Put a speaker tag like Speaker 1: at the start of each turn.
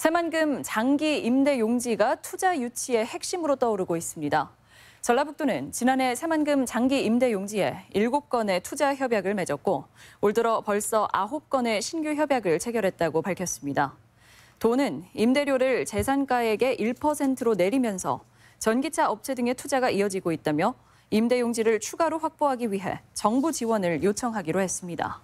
Speaker 1: 새만금 장기 임대 용지가 투자 유치의 핵심으로 떠오르고 있습니다. 전라북도는 지난해 새만금 장기 임대 용지에 7건의 투자 협약을 맺었고 올 들어 벌써 9건의 신규 협약을 체결했다고 밝혔습니다. 도는 임대료를 재산가액의 1%로 내리면서 전기차 업체 등의 투자가 이어지고 있다며 임대 용지를 추가로 확보하기 위해 정부 지원을 요청하기로 했습니다.